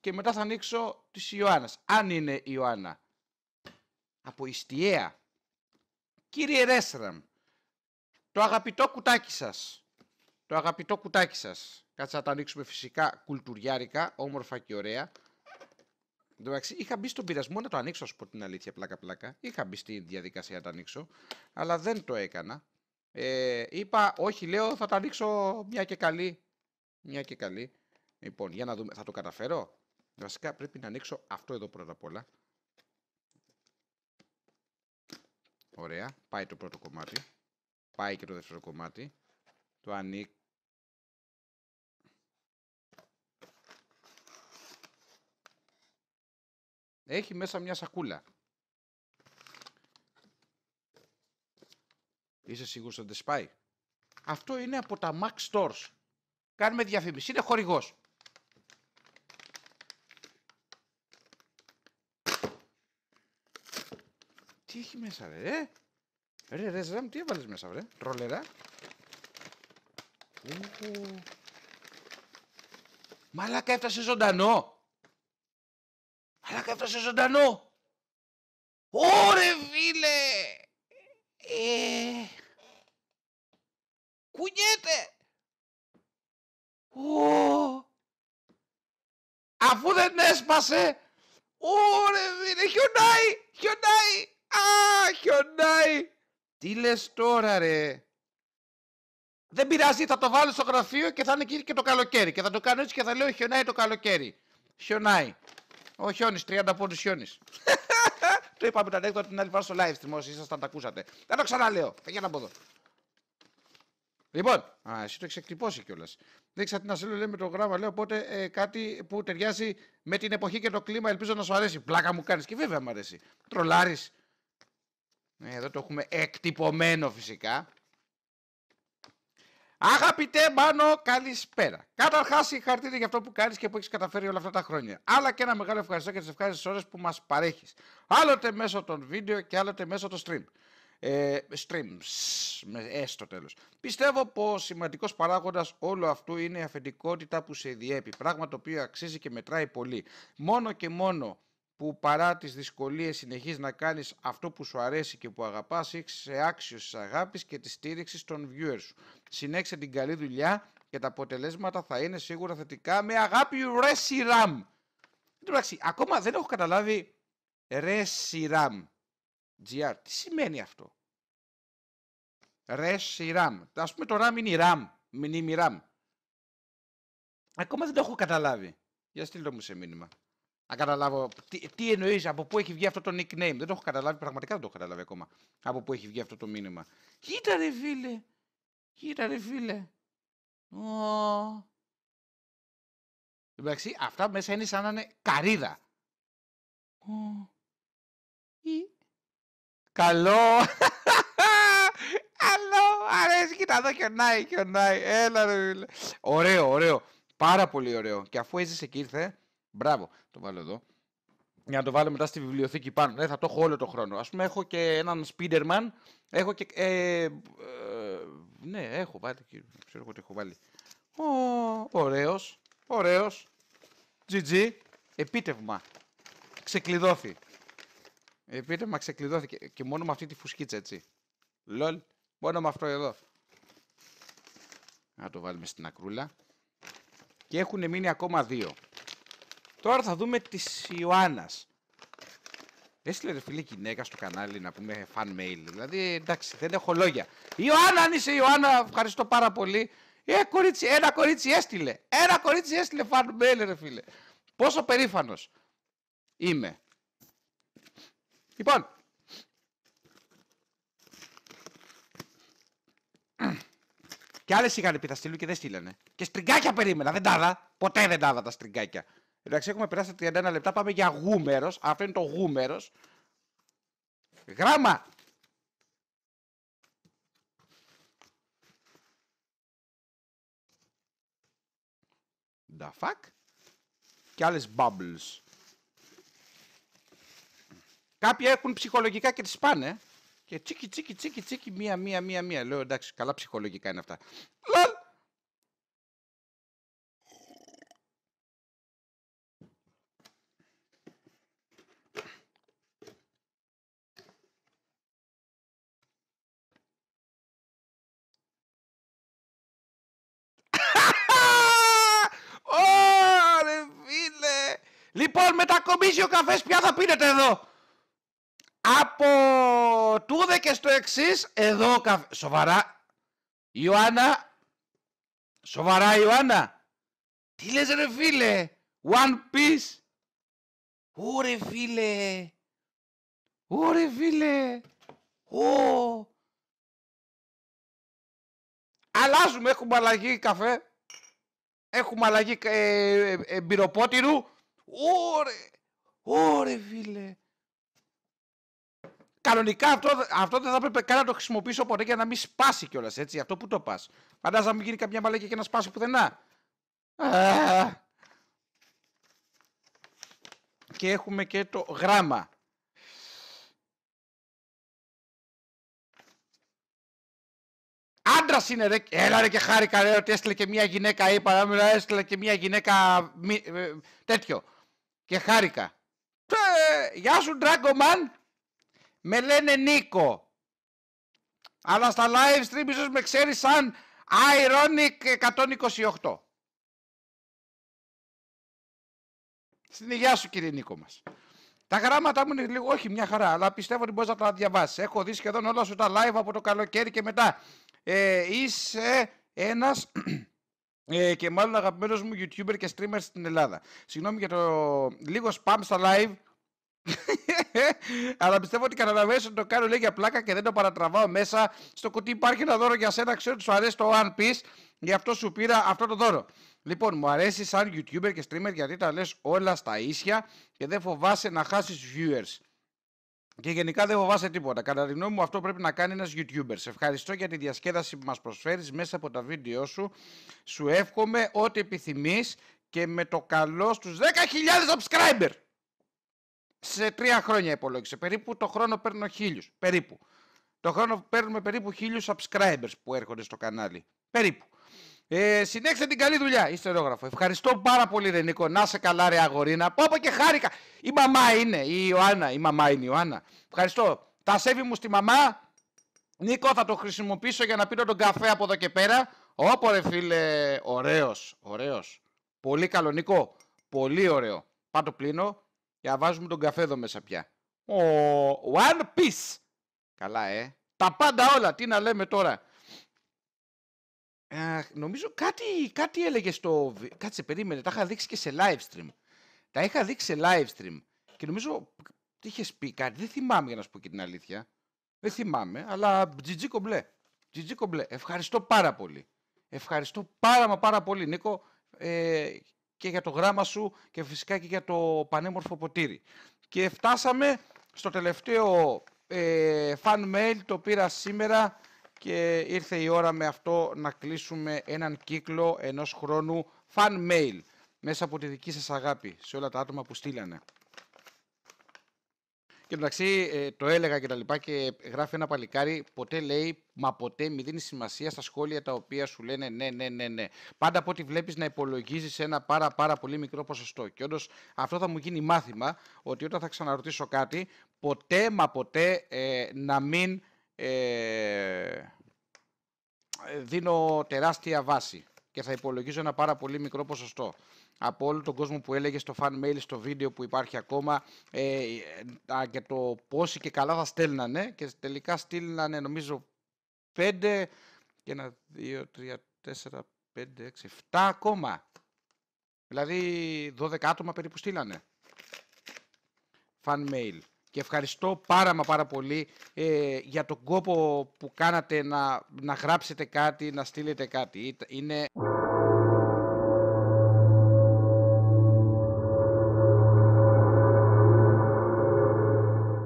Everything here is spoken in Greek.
και μετά θα ανοίξω τη Ιωάννα. Αν είναι Ιωάννα. Από Ιστιαία. Κύριε Ρέσραμ, το αγαπητό κουτάκι σας. το αγαπητό κουτάκι σας. κάτσε να το ανοίξουμε φυσικά κουλτουριάρικα, όμορφα και ωραία. Εντάξει, είχα μπει στον πειρασμό να το ανοίξω, ας πω την αλήθεια, πλάκα-πλάκα. Είχα μπει στη διαδικασία να το ανοίξω, αλλά δεν το έκανα. Ε, είπα, όχι, λέω, θα το ανοίξω μια και καλή. Μια και καλή. Λοιπόν, για να δούμε, θα το καταφέρω. Βασικά πρέπει να ανοίξω αυτό εδώ πρώτα απ' όλα. Ωραία, πάει το πρώτο κομμάτι. Πάει και το δεύτερο κομμάτι. Το ανοίξω. Έχει μέσα μια σακούλα. Είσαι σίγουρος ότι δεν σπάει. Αυτό είναι από τα Max Stores. Κάνουμε διαφήμιση. Είναι χορηγός. Τι έχει μέσα, ρε. Ε? Ρε, ρε, Ζαμ, τι έβαλες μέσα, ρε, Ρολερά. Ου. Μαλάκα έφτασε ζωντανό. Μαλάκα έφτασε ζωντανό. Ωρε, φίλε. Ε... Κουνιέται. Ω. Αφού δεν έσπασε. Ωρε, φίλε, χιονάει, χιονάει. Α, χιονάει. Τι λες τώρα, ρε. Δεν πειράζει, θα το βάλω στο γραφείο και θα είναι εκεί και το καλοκαίρι. Και θα το κάνω έτσι και θα λέω χιονάει το καλοκαίρι. Χιονάει. Ο χιόνις, 30 πόντους χιόνις. το είπαμε τα ανέκδοτο την άλλη φορά στο live stream. Όσοι ήσασταν, τα ακούσατε. Δεν το ξαναλέω. Θα γίνω από εδώ. Λοιπόν, α, εσύ το έχεις εκτυπώσει κιόλας. Δείξα τι να σε λέω με το γράμμα, λέω οπότε ε, κάτι που ταιριάζει με την εποχή και το κλίμα. Ελπίζω να σου αρέσει. Πλάκα μου κάνεις και βέβαια μου αρέσει. Τρολάρι. Ε, εδώ το έχουμε εκτυπωμένο φυσικά. Αγαπητέ Μάνο, καλησπέρα. Καταρχάς, συγχαρητήρια για αυτό που κάνεις και που έχεις καταφέρει όλα αυτά τα χρόνια. Αλλά και ένα μεγάλο ευχαριστώ για τις ευχάριστες ώρες που μας παρέχεις. Άλλοτε μέσω των βίντεο και άλλοτε μέσω των stream. Ε, streams, με ε, στο τέλος. Πιστεύω πως σημαντικός παράγοντας όλου αυτού είναι η αφεντικότητα που σε διέπει. Πράγμα το οποίο αξίζει και μετράει πολύ. Μόνο και μόνο που παρά τις δυσκολίες συνεχίζεις να κάνεις αυτό που σου αρέσει και που αγαπάς σε άξιο της αγάπης και της στήριξης των viewers σου. Συνέχισε την καλή δουλειά και τα αποτελέσματα θα είναι σίγουρα θετικά με αγάπη ρε σιράμ. Εντάξει, ακόμα δεν έχω καταλάβει ρε σιράμ. GR, τι σημαίνει αυτό. Ρε σιράμ. Ας πούμε το ραμ είναι ραμ, μηνύμη ραμ. Ακόμα δεν το έχω καταλάβει. Για στείλ μου σε μήνυμα να καταλάβω τι, τι εννοείς, από πού έχει βγει αυτό το nickname. Δεν το έχω καταλάβει, πραγματικά δεν το έχω καταλάβει ακόμα. Από πού έχει βγει αυτό το μήνυμα. Κοίτα ρε φίλε. Κοίτα ρε φίλε. Εντάξει, αυτά μέσα είναι σαν να είναι καρίδα. Καλό. Καλό. Αρέσει να δω ο Νάι. Έλα ρε φίλε. Ωραίο, ωραίο. Πάρα πολύ ωραίο. Και αφού έζησε και ήρθε, Μπράβο, το βάλω εδώ. Για να το βάλω μετά στη βιβλιοθήκη πάνω. Δεν ναι, θα το έχω όλο τον χρόνο. Ας πούμε, έχω και έναν Spiderman. Έχω και. Ε, ε, ναι, έχω βάλει. Ξέρω ότι έχω βάλει. Ωραίος, ωραίος, GG. Επίτευγμα. Ξεκλειδώθη. Επίτευγμα ξεκλειδώθηκε. Και μόνο με αυτή τη φουσκίτσα έτσι. Λολ. Μόνο με αυτό εδώ. Να το βάλουμε στην ακρούλα. Και έχουν μείνει ακόμα δύο. Τώρα θα δούμε της Ιωάννας. Έστειλε ρε φίλε γυναίκα στο κανάλι να πούμε fan mail. Δηλαδή εντάξει, δεν έχω λόγια. Ιωάννα, αν είσαι Ιωάννα, ευχαριστώ πάρα πολύ. Ε, κορίτσι, ένα κορίτσι έστειλε. Ένα κορίτσι έστειλε fan mail, ρε φίλε. Πόσο περήφανος είμαι. Λοιπόν. Και άλλες είχαν πει τα στείλουν και δεν στείλανε. Και στριγκάκια περίμενα. Δεν τα είδα. Ποτέ δεν τα είδα τα στριγκάκια. Εντάξει, έχουμε περάσει τα 31 λεπτά. Πάμε για γούμερος. Αυτό είναι το γούμερος. Γράμμα! The fuck? Και άλλες bubbles. Κάποιοι έχουν ψυχολογικά και τις πάνε. Και τσίκι, τσίκι, τσίκι, τσίκι, μία, μία, μία, μία. Λέω εντάξει, καλά ψυχολογικά είναι αυτά. Λοιπόν, μετακομίζει ο καφές, ποια θα πίνετε εδώ. Από τούδε και στο εξής, εδώ ο καφέ. Σοβαρά, Ιωάννα. Σοβαρά, Ιωάννα. Τι λες ρε φίλε, One Piece. Ωρε φίλε. Ωρε φίλε. Ω. Αλλάζουμε, έχουμε αλλαγή καφέ. Έχουμε αλλαγή ε, ε, ε μπυροπότηρου. Ωρε! Ωρε φίλε! Κανονικά αυτό, αυτό δεν θα έπρεπε καν να το χρησιμοποιήσω ποτέ για να μην σπάσει κιόλας έτσι. Αυτό που το πας. Φαντάζομαι να μην γίνει καμιά μαλακή και να σπάσει πουθενά. και έχουμε και το γράμμα. Άντρας είναι ρε. Έλα ρε και χάρηκα ρε ότι έστειλε και μια γυναίκα είπα, παράμερα έστειλε και μια γυναίκα ε, τέτοιο και χάρηκα. Ε, γεια σου Dragoman, με λένε Νίκο. Αλλά στα live stream ίσως με ξέρεις σαν Ironic 128. Στην υγεία σου κύριε Νίκο μας. Τα γράμματα μου είναι λίγο, όχι μια χαρά, αλλά πιστεύω ότι μπορείς να τα διαβάσεις. Έχω δει σχεδόν όλα σου τα live από το καλοκαίρι και μετά. Ε, είσαι ένας ε, και μάλλον αγαπημένος μου YouTuber και streamer στην Ελλάδα. Συγγνώμη για το λίγο spam στα live, Αλλά πιστεύω ότι καταλαβαίνεις ότι το κάνω λέγια πλάκα και δεν το παρατραβάω μέσα. Στο κουτί υπάρχει ένα δώρο για σένα. Ξέρω ότι σου αρέσει το One Piece. Γι' αυτό σου πήρα αυτό το δώρο. Λοιπόν, μου αρέσει σαν YouTuber και streamer γιατί τα λες όλα στα ίσια και δεν φοβάσαι να χάσεις viewers. Και γενικά δεν φοβάσαι τίποτα. Κατά τη γνώμη μου, αυτό πρέπει να κάνει ένας YouTuber. Σε ευχαριστώ για τη διασκέδαση που μας προσφέρεις μέσα από τα βίντεο σου. Σου εύχομαι ό,τι επιθυμείς και με το καλό στους 10.000 subscribers! Σε τρία χρόνια υπολόγισε. Περίπου το χρόνο παίρνω χίλιους. Περίπου. Το χρόνο παίρνουμε περίπου χίλιους subscribers που έρχονται στο κανάλι. Περίπου. Ε, συνέχισε την καλή δουλειά, ιστερόγραφο. Ευχαριστώ πάρα πολύ, Ρενικό. Να σε καλά, ρε αγορίνα. Πάπα και χάρηκα. Η μαμά είναι η Ιωάννα. Η μαμά είναι η Ιωάννα. Ευχαριστώ. Τα σέβη μου στη μαμά. Νίκο, θα το χρησιμοποιήσω για να πίνω τον καφέ από εδώ και πέρα. Όπω ρε φίλε, ωραίος, ωραίος. Πολύ καλό Νίκο, πολύ ωραίο. Πάτο πλύνω και βάζουμε τον καφέ εδώ μέσα πια. Ο One Piece. Καλά ε. Τα πάντα όλα, τι να λέμε τώρα νομίζω κάτι, κάτι έλεγε στο. Κάτσε, περίμενε. Τα είχα δείξει και σε live stream. Τα είχα δείξει σε live stream. Και νομίζω είχες πει κάτι. Δεν θυμάμαι για να σου πω και την αλήθεια. Δεν θυμάμαι, αλλά τζιτζί κομπλέ. Τζιτζί κομπλέ. Ευχαριστώ πάρα πολύ. Ευχαριστώ πάρα μα πάρα πολύ, Νίκο. Ε, και για το γράμμα σου και φυσικά και για το πανέμορφο ποτήρι. Και φτάσαμε στο τελευταίο ε, fan mail το πήρα σήμερα και ήρθε η ώρα με αυτό να κλείσουμε έναν κύκλο ενός χρόνου fan mail μέσα από τη δική σας αγάπη σε όλα τα άτομα που στείλανε. Και εντάξει, το έλεγα και τα λοιπά και γράφει ένα παλικάρι, ποτέ λέει, μα ποτέ μη δίνεις σημασία στα σχόλια τα οποία σου λένε ναι, ναι, ναι, ναι. Πάντα από ό,τι βλέπεις να υπολογίζεις ένα πάρα, πάρα πολύ μικρό ποσοστό. Και όντως αυτό θα μου γίνει μάθημα ότι όταν θα ξαναρωτήσω κάτι, ποτέ, μα ποτέ ε, να μην ε, δίνω τεράστια βάση και θα υπολογίζω ένα πάρα πολύ μικρό ποσοστό. Από όλο τον κόσμο που έλεγε στο fan mail, στο βίντεο που υπάρχει ακόμα ε, και το πόσοι και καλά θα στέλνανε και τελικά στείλνανε νομίζω 5 και ένα, 2, 3, 4, 5, 6, 7 ακόμα. Δηλαδή 12 άτομα περίπου στείλανε. Fan mail και ευχαριστώ πάρα μα πάρα πολύ ε, για τον κόπο που κάνατε να, να γράψετε κάτι, να στείλετε κάτι. Είναι...